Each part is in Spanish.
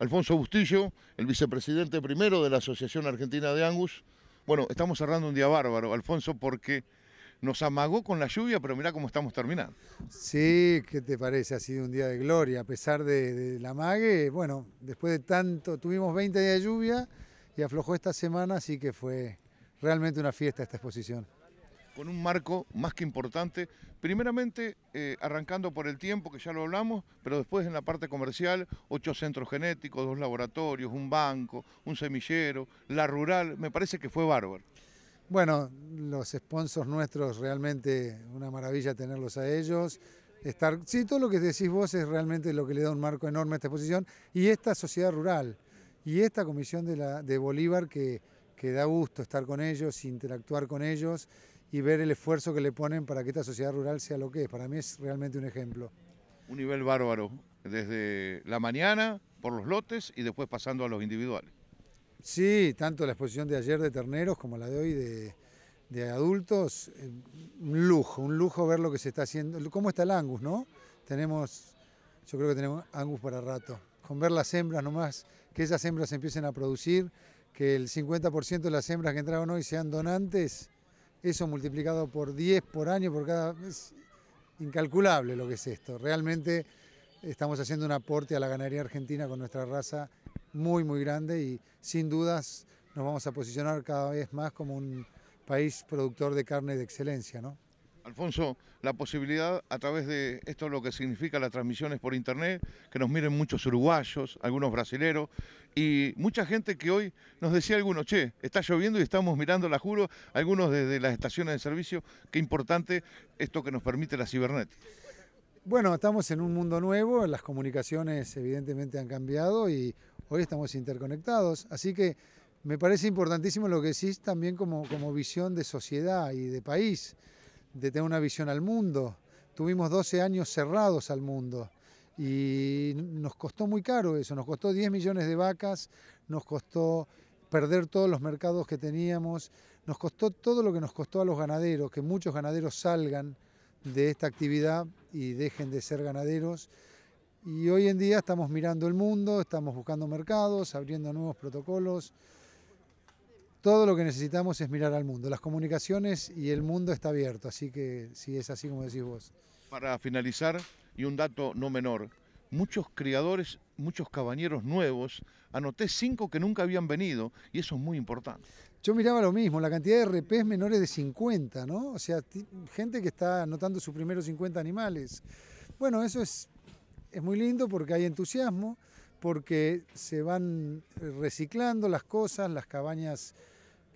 Alfonso Bustillo, el vicepresidente primero de la Asociación Argentina de Angus. Bueno, estamos cerrando un día bárbaro, Alfonso, porque nos amagó con la lluvia, pero mirá cómo estamos terminando. Sí, ¿qué te parece? Ha sido un día de gloria, a pesar de, la amague. Bueno, después de tanto, tuvimos 20 días de lluvia y aflojó esta semana, así que fue realmente una fiesta esta exposición con un marco más que importante, primeramente eh, arrancando por el tiempo, que ya lo hablamos, pero después en la parte comercial, ocho centros genéticos, dos laboratorios, un banco, un semillero, la rural, me parece que fue bárbaro. Bueno, los sponsors nuestros realmente una maravilla tenerlos a ellos. Estar, sí, todo lo que decís vos es realmente lo que le da un marco enorme a esta exposición y esta sociedad rural y esta comisión de, Bolívar que, que da gusto estar con ellos, interactuar con ellos y ver el esfuerzo que le ponen para que esta sociedad rural sea lo que es. Para mí es realmente un ejemplo. Un nivel bárbaro, desde la mañana por los lotes y después pasando a los individuales. Sí, tanto la exposición de ayer de terneros como la de hoy de, adultos, eh, un lujo, un lujo ver lo que se está haciendo, cómo está el Angus, ¿no? Tenemos, yo creo que tenemos Angus para rato, con ver las hembras nomás, que esas hembras empiecen a producir, que el 50% de las hembras que entraron hoy sean donantes, eso multiplicado por 10 por año, por cada... Es incalculable lo que es esto. Realmente estamos haciendo un aporte a la ganadería argentina con nuestra raza muy, muy grande y sin dudas nos vamos a posicionar cada vez más como un país productor de carne de excelencia, ¿no? Alfonso, la posibilidad a través de esto lo que significa las transmisiones por internet, que nos miren muchos uruguayos, algunos brasileros y mucha gente que hoy nos decía algunos, che, está lloviendo y estamos mirando la juro, algunos desde las estaciones de servicio, qué importante esto que nos permite la cibernética. Bueno, estamos en un mundo nuevo, las comunicaciones evidentemente han cambiado y hoy estamos interconectados, así que me parece importantísimo lo que decís también como, como visión de sociedad y de país de tener una visión al mundo. Tuvimos 12 años cerrados al mundo y nos costó muy caro eso, nos costó 10 millones de vacas, nos costó perder todos los mercados que teníamos, nos costó todo lo que nos costó a los ganaderos, que muchos ganaderos salgan de esta actividad y dejen de ser ganaderos. Y hoy en día estamos mirando el mundo, estamos buscando mercados, abriendo nuevos protocolos todo lo que necesitamos es mirar al mundo. Las comunicaciones y el mundo está abierto, así que si es así como decís vos. Para finalizar, y un dato no menor, muchos criadores, muchos cabañeros nuevos, anoté cinco que nunca habían venido, y eso es muy importante. Yo miraba lo mismo, la cantidad de RPs menores de 50, ¿no? O sea, gente que está anotando sus primeros 50 animales. Bueno, eso es, es muy lindo porque hay entusiasmo, porque se van eh, reciclando las cosas, las cabañas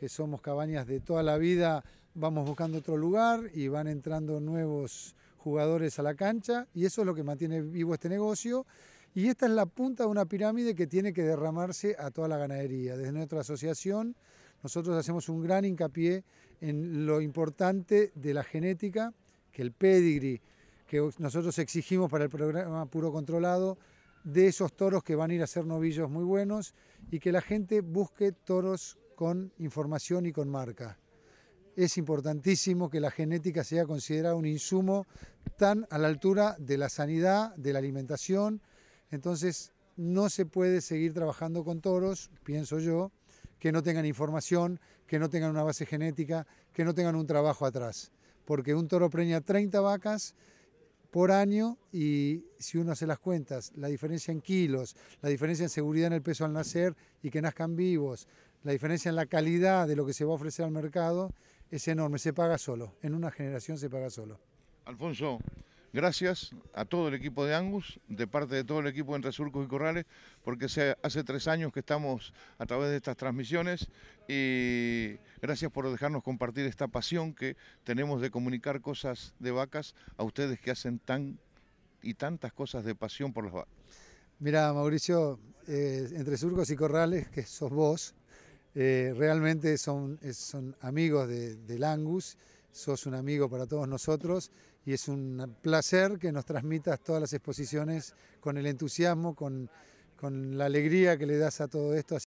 que somos cabañas de toda la vida, vamos buscando otro lugar y van entrando nuevos jugadores a la cancha y eso es lo que mantiene vivo este negocio. Y esta es la punta de una pirámide que tiene que derramarse a toda la ganadería. Desde nuestra asociación nosotros hacemos un gran hincapié en lo importante de la genética, que el pedigree que nosotros exigimos para el programa Puro Controlado, de esos toros que van a ir a ser novillos muy buenos y que la gente busque toros con información y con marca. Es importantísimo que la genética sea considerada un insumo tan a la altura de la sanidad, de la alimentación. Entonces, no se puede seguir trabajando con toros, pienso yo, que no tengan información, que no tengan una base genética, que no tengan un trabajo atrás. Porque un toro preña 30 vacas por año y si uno hace las cuentas, la diferencia en kilos, la diferencia en seguridad en el peso al nacer y que nazcan vivos, la diferencia en la calidad de lo que se va a ofrecer al mercado es enorme, se paga solo, en una generación se paga solo. Alfonso, gracias a todo el equipo de Angus, de parte de todo el equipo Entre Surcos y Corrales, porque hace tres años que estamos a través de estas transmisiones y gracias por dejarnos compartir esta pasión que tenemos de comunicar cosas de vacas a ustedes que hacen tan y tantas cosas de pasión por las vacas. Mira, Mauricio, eh, Entre Surcos y Corrales, que sos vos, eh, realmente son, amigos de, del Angus, sos un amigo para todos nosotros y es un placer que nos transmitas todas las exposiciones con el entusiasmo, con la alegría que le das a todo esto.